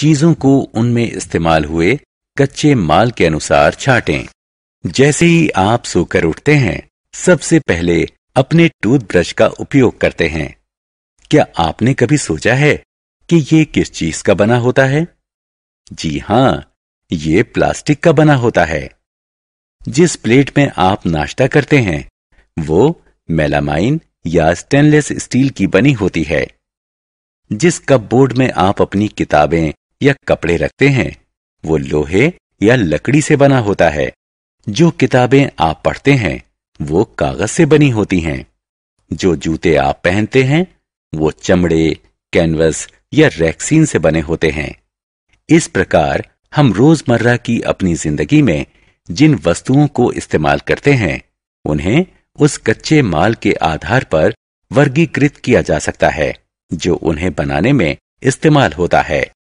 चीजों को उनमें इस्तेमाल हुए कच्चे माल के अनुसार छाटें जैसे ही आप सोकर उठते हैं सबसे पहले अपने टूथब्रश का उपयोग करते हैं क्या आपने कभी सोचा है कि ये किस चीज का बना होता है जी हां ये प्लास्टिक का बना होता है जिस प्लेट में आप नाश्ता करते हैं वो मेलामाइन या स्टेनलेस स्टील की बनी होती है जिस कपबोर्ड में आप अपनी किताबें या कपड़े रखते हैं वो लोहे या लकड़ी से बना होता है जो किताबें आप पढ़ते हैं वो कागज से बनी होती हैं जो जूते आप पहनते हैं वो चमड़े कैनवस या रैक्सीन से बने होते हैं इस प्रकार हम रोजमर्रा की अपनी जिंदगी में जिन वस्तुओं को इस्तेमाल करते हैं उन्हें उस कच्चे माल के आधार पर वर्गीकृत किया जा सकता है जो उन्हें बनाने में इस्तेमाल होता है